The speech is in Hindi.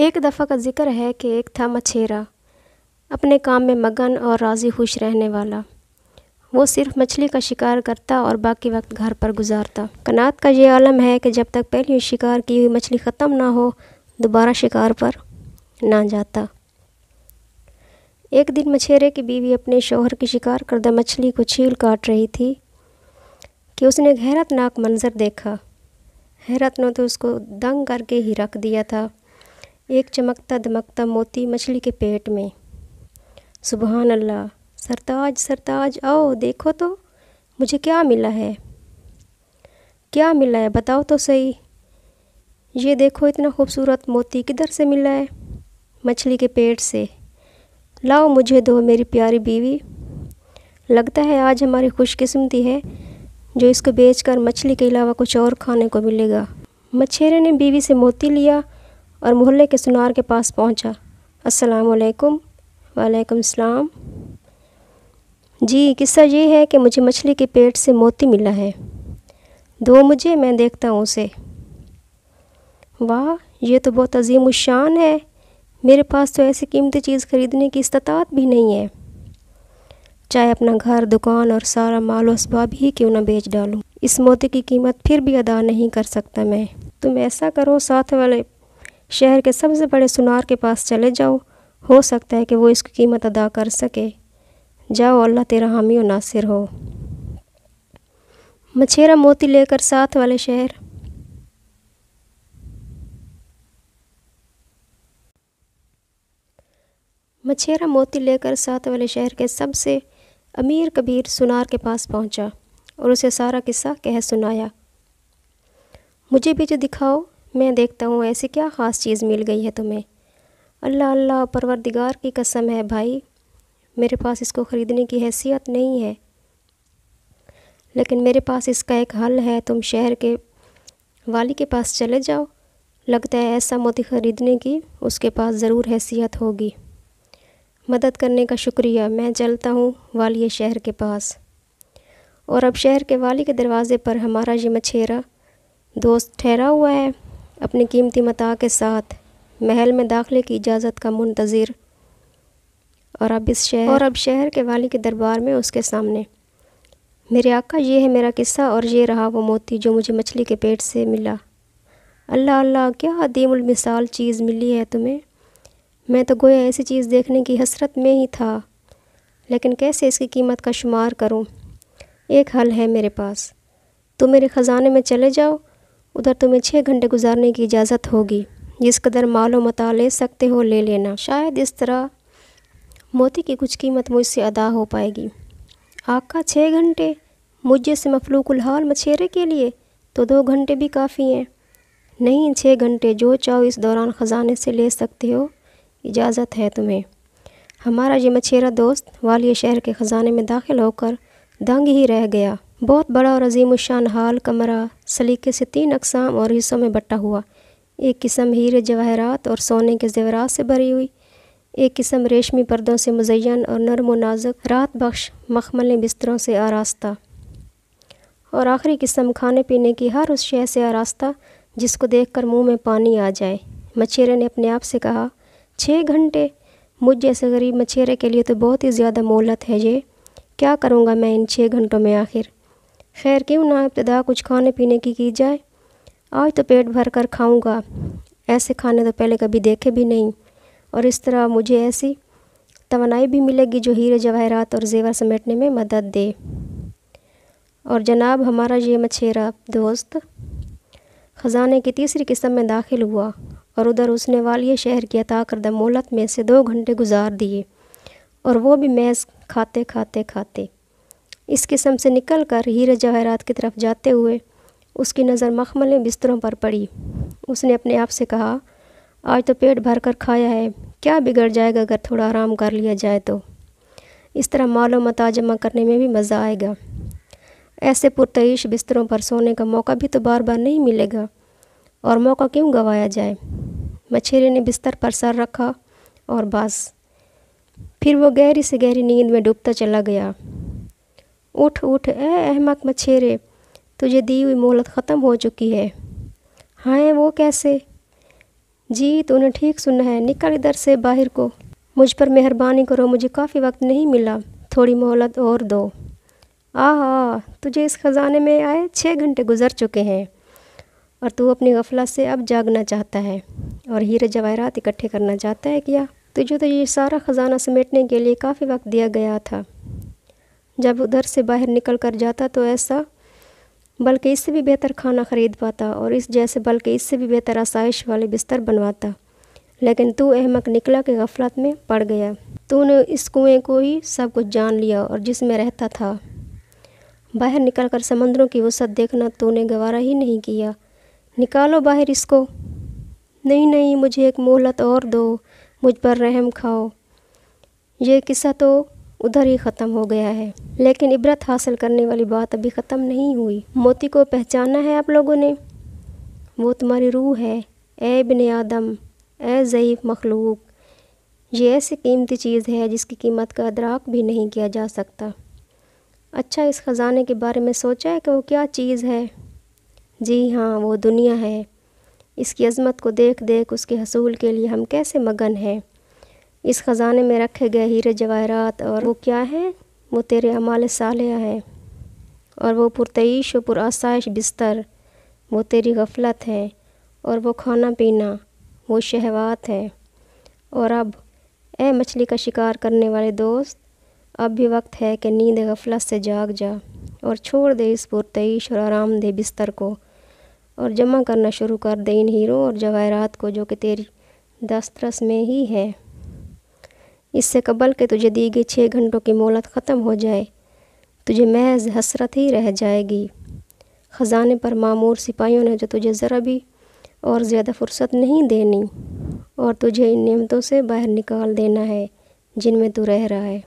एक दफ़ा का ज़िक्र है कि एक था मछेरा अपने काम में मगन और राज़ी खुश रहने वाला वो सिर्फ मछली का शिकार करता और बाकी वक्त घर पर गुजारता कनात का ये आलम है कि जब तक पहली शिकार की हुई मछली ख़त्म ना हो दोबारा शिकार पर ना जाता एक दिन मछेरे की बीवी अपने शोहर की शिकार करदा मछली को छील काट रही थी कि उसने एक हैरतनाक मंज़र देखा हैरत ने तो उसको दंग करके ही रख दिया था एक चमकता दमकता मोती मछली के पेट में सुबहान अल्लाह सरताज सरताज आओ देखो तो मुझे क्या मिला है क्या मिला है बताओ तो सही ये देखो इतना खूबसूरत मोती किधर से मिला है मछली के पेट से लाओ मुझे दो मेरी प्यारी बीवी लगता है आज हमारी खुशकिस्मती है जो इसको बेचकर मछली के अलावा कुछ और खाने को मिलेगा मछेरे ने बीवी से मोती लिया और मोहल्ले के सुनार के पास पहुंचा अस्सलाम वालेकुम वालेकुम सलाम जी किस्सा ये है कि मुझे मछली के पेट से मोती मिला है दो मुझे मैं देखता हूँ उसे वाह ये तो बहुत अजीम शान है मेरे पास तो ऐसी कीमती चीज़ ख़रीदने की इस्तात भी नहीं है चाहे अपना घर दुकान और सारा माल इसबाब ही क्यों ना बेच डालूँ इस मोती की कीमत फिर भी अदा नहीं कर सकता मैं तुम ऐसा करो साथ वाले शहर के सबसे बड़े सुनार के पास चले जाओ हो सकता है कि वो इसकी कीमत अदा कर सके जाओ अल्लाह तेरा हामी और नासिर हो मछेरा मोती लेकर साथ वाले शहर मछेरा मोती लेकर साथ वाले शहर के सबसे अमीर कबीर सुनार के पास पहुंचा और उसे सारा किस्सा कह सुनाया मुझे भी जो दिखाओ मैं देखता हूँ ऐसी क्या ख़ास चीज़ मिल गई है तुम्हें अल्लाह अल्लाह परवरदिगार की कसम है भाई मेरे पास इसको ख़रीदने की हैसियत नहीं है लेकिन मेरे पास इसका एक हल है तुम शहर के वाली के पास चले जाओ लगता है ऐसा मोती ख़रीदने की उसके पास ज़रूर हैसियत होगी मदद करने का शुक्रिया मैं चलता हूँ वाली शहर के पास और अब शहर के वाली के दरवाज़े पर हमारा ये मछेरा दोस्त ठहरा हुआ है अपनी कीमती मता के साथ महल में दाखिले की इजाज़त का मुंतज़र और अब इस शहर और अब शहर के वाली के दरबार में उसके सामने मेरे आका ये है मेरा किस्सा और ये रहा वो मोती जो मुझे मछली के पेट से मिला अल्लाह अल्लाह क्या अदीमसाल चीज़ मिली है तुम्हें मैं तो गोया ऐसी चीज़ देखने की हसरत में ही था लेकिन कैसे इसकी कीमत का शुमार करूं? एक हल है मेरे पास तुम मेरे ख़ज़ाने में चले जाओ उधर तुम्हें छः घंटे गुजारने की इजाज़त होगी जिस कदर माल मता ले सकते हो ले लेना शायद इस तरह मोती की कुछ कीमत मुझसे अदा हो पाएगी आका छः घंटे मुझे से मफलूकुल हाल मछेरे के लिए तो दो घंटे भी काफ़ी हैं नहीं छः घंटे जो चाहो इस दौरान ख़जाने से ले सकते हो इजाज़त है तुम्हें हमारा ये मछेरा दोस्त वाली शहर के ख़जाने में दाखिल होकर दंग ही रह गया बहुत बड़ा और अजीम शान हाल कमरा सलीके से तीन अकसाम और हिस्सों में बटा हुआ एक किस्म हीरे जवाहरात और सोने के जेवरात से भरी हुई एक किस्म रेशमी पर्दों से मुजैन और नरम व नाजुक रात बख्श मखमल बिस्तरों से आरास्ता और आखिरी किस्म खाने पीने की हर उस शह से आरास्ता जिसको देख कर मुँह में पानी आ जाए मछेरे ने अपने आप से कहा छः घंटे मुझ जैसे गरीब मछेरे के लिए तो बहुत ही ज़्यादा मोहलत है ये क्या करूँगा मैं इन छः घंटों में आखिर खैर क्यों ना इब्तदा कुछ खाने पीने की की जाए आज तो पेट भर कर खाऊँगा ऐसे खाने तो पहले कभी देखे भी नहीं और इस तरह मुझे ऐसी तोनाई भी मिलेगी जो हीरे जवाहरात और जेवर समेटने में मदद दे और जनाब हमारा ये मछेरा दोस्त ख़जाने की तीसरी किस्म में दाखिल हुआ और उधर उसने वालिय शहर की अता करदा मोहलत में से दो घंटे गुजार दिए और वो भी मैज़ खाते खाते खाते इस किस्म से निकल कर हीरे जवाहरात की तरफ जाते हुए उसकी नज़र मखमले बिस्तरों पर पड़ी उसने अपने आप से कहा आज तो पेट भर कर खाया है क्या बिगड़ जाएगा अगर थोड़ा आराम कर लिया जाए तो इस तरह मालो मता जमा करने में भी मज़ा आएगा ऐसे पुरतश बिस्तरों पर सोने का मौका भी तो बार बार नहीं मिलेगा और मौका क्यों गवाया जाए मछेरे ने बिस्तर पर सर रखा और बस फिर वो गहरी से गहरी नींद में डूबता चला गया उठ उठ ए अहमक मछेरे तुझे दी हुई मोहलत ख़त्म हो चुकी है हाँ वो कैसे जी तूने ठीक सुना है निकल इधर से बाहर को मुझ पर मेहरबानी करो मुझे काफ़ी वक्त नहीं मिला थोड़ी मोहलत और दो आह तुझे इस ख़ज़ाने में आए छः घंटे गुजर चुके हैं और तू अपनी गफला से अब जागना चाहता है और हीरे जवाहरात इकट्ठे करना चाहता है क्या तुझे तो ये सारा ख़ज़ाना समेटने के लिए काफ़ी वक्त दिया गया था जब उधर से बाहर निकल कर जाता तो ऐसा बल्कि इससे भी बेहतर खाना खरीद पाता और इस जैसे बल्कि इससे भी बेहतर आसाइश वाले बिस्तर बनवाता लेकिन तू अहमक निकला के गफलत में पड़ गया तूने इस कुएं को ही सब कुछ जान लिया और जिसमें रहता था बाहर निकलकर समंदरों की वसत देखना तूने गवारा ही नहीं किया निकालो बाहर इसको नहीं नहीं मुझे एक मोहलत और दो मुझ पर रहम खाओ ये किस्सा तो उधर ही ख़त्म हो गया है लेकिन इबरत हासिल करने वाली बात अभी ख़त्म नहीं हुई मोती को पहचाना है आप लोगों ने वो तुम्हारी रूह है ए बिन आदम ए ज़यीफ़ मखलूक ये ऐसी कीमती चीज़ है जिसकी कीमत का अदराक भी नहीं किया जा सकता अच्छा इस ख़ज़ाने के बारे में सोचा है कि वो क्या चीज़ है जी हाँ वो दुनिया है इसकी अजमत को देख देख उसके हसूल के लिए हम कैसे मगन हैं इस ख़जाने में रखे गए हीरे जवाहरात और वो क्या है वो तेरे अमाल सालिया है और वो पुरतईश और पुरासाइश बिस्तर वो तेरी गफलत है और वो खाना पीना वो शहवात है और अब ए मछली का शिकार करने वाले दोस्त अब भी वक्त है कि नींद गफलत से जाग जा और छोड़ दे इस पुरतईश और आराम दे बिस्तर को और जमा करना शुरू कर दे इन हीरों और जवाहरात को जो कि तेरी दस्तरस में ही है इससे कबल के तुझे दी गई छः घंटों की मोहलत ख़त्म हो जाए तुझे महज हसरत ही रह जाएगी ख़जाने पर मामूर सिपाहियों ने जो तुझे ज़रा भी और ज़्यादा फुर्सत नहीं देनी और तुझे इन नियमतों से बाहर निकाल देना है जिनमें तू रह रहा है